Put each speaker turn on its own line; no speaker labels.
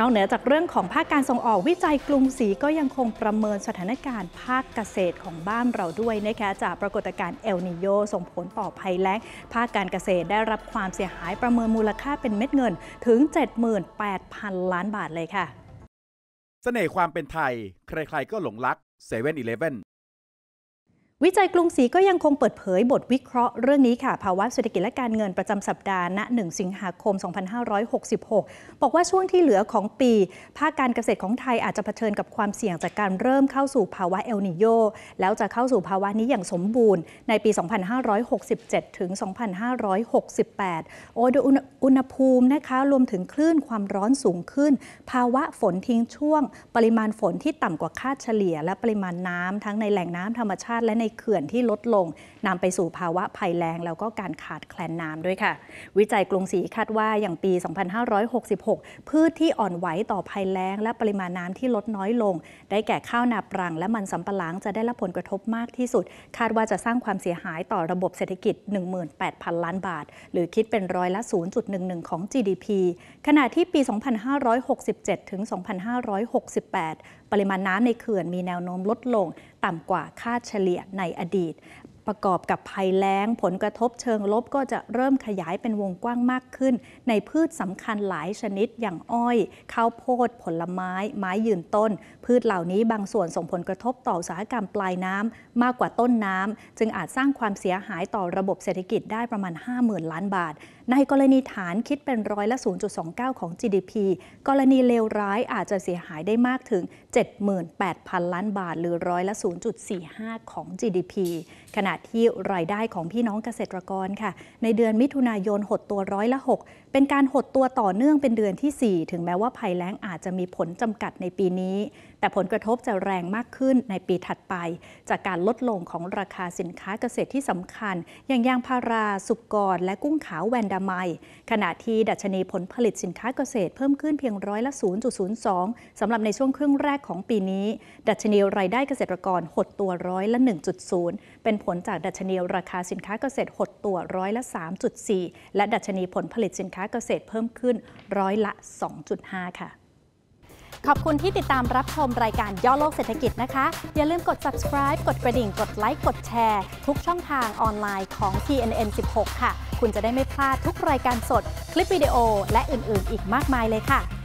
นอกเหนือจากเรื่องของภาคการส่งออกวิจัยกรุงศรีก็ยังคงประเมินสถานการณ์ภาคเกษตรของบ้านเราด้วยนะคะจากปรากฏการณ์เอลนิโยส่งผลต่อภัยแล้งภาคการเกษตรได้รับความเสียหายประเมินมูลค่าเป็นเม็ดเงินถึง 78,000 ล้านบาทเลยค่ะ เสน่ห์ความเป็นไทย ใครๆก็หลงรักเซเว่นอีเลฟเว่นวิจัยกรุงศรีก็ยังคงเปิดเผยบทวิเคราะห์เรื่องนี้ค่ะ ภาวะเศรษฐกิจและการเงินประจำสัปดาห์ ณ 1 สิงหาคม 2566 บอกว่าช่วงที่เหลือของปี ภาคการเกษตรของไทยอาจจะเผชิญกับความเสี่ยงจากการเริ่มเข้าสู่ภาวะเอลนิโย แล้วจะเข้าสู่ภาวะนี้อย่างสมบูรณ์ในปี 2567 ถึง 2568 โอดยอุณหภูมินะคะรวมถึงคลื่นความร้อนสูงขึ้น ภาวะฝนทิ้งช่วง ปริมาณฝนที่ต่ำกว่าคาดเฉลี่ยและปริมาณน้ำทั้งในแหล่งน้ำธรรมชาติและในเขื่อนที่ลดลง นำไปสู่ภาวะภัยแล้งแล้วก็การขาดแคลนน้ำด้วยค่ะ วิจัยกรุงศรีคาดว่าอย่างปี 2566 พืชที่อ่อนไหวต่อภัยแล้ง และปริมาณน้ำที่ลดน้อยลงได้แก่ข้าวนาปรังและมันสำปะหลังจะได้รับผลกระทบมากที่สุด คาดว่าจะสร้างความเสียหายต่อระบบเศรษฐกิจ 18,000 ล้านบาท หรือคิดเป็นร้อยละ 0.11 ของ GDP ขณะที่ปี 2567 ถึง 2568 ปริมาณน้ำในเขื่อนมีแนวโน้มลดลงต่ำกว่าค่าเฉลี่ยในอดีต ประกอบกับภัยแล้ง ผลกระทบเชิงลบก็จะเริ่มขยายเป็นวงกว้างมากขึ้น ในพืชสำคัญหลายชนิดอย่างอ้อย ข้าวโพด ผลไม้ ไม้ยืนต้น พืชเหล่านี้บางส่วนส่งผลกระทบต่ออุตสาหกรรมปลายน้ำมากกว่าต้นน้ำจึงอาจสร้างความเสียหายต่อระบบเศรษฐกิจได้ประมาณ 50,000 ล้านบาทในกรณีฐานคิดเป็นร้อยละ 0.29 ของ GDP กรณีเลวร้ายอาจจะเสียหายได้มากถึง 78,000 ล้านบาท หรือร้อยละ 0.45 ของ GDP ขณะที่รายได้ของพี่น้องเกษตรกรค่ะ ในเดือนมิถุนายนหดตัวร้อยละ 6 เป็นการหดตัวต่อเนื่องเป็นเดือนที่ 4 ถึงแม้ว่าภัยแล้งอาจจะมีผลจำกัดในปีนี้แต่ผลกระทบจะแรงมากขึ้นในปีถัดไป จากการลดลงของราคาสินค้าเกษตรที่สำคัญอย่างยางพารา สุกรและกุ้งขาวแวนดามายขณะที่ดัชนีผลผลิตสินค้าเกษตรเพิ่มขึ้นเพียงร้อยละ 0.02สำหรับในช่วงครึ่งแรกของปีนี้ ดัชนีรายได้เกษตรกรหดตัวร้อยละ 1.0 เป็นผลจากดัชนีราคาสินค้าเกษตรหดตัวร้อยละ3.4 และดัชนีผลผลิตสินค้าเกษตรเพิ่มขึ้นร้อยละ 2.5 ค่ะขอบคุณที่ติดตามรับชมรายการย่อโลกเศรษฐกิจนะคะ อย่าลืมกด subscribe กดกระดิ่ง กดไลค์ กดแชร์ทุกช่องทางออนไลน์ของ TNN 16ค่ะ คุณจะได้ไม่พลาดทุกรายการสด คลิปวิดีโอ และอื่น ๆ อีกมากมายเลยค่ะ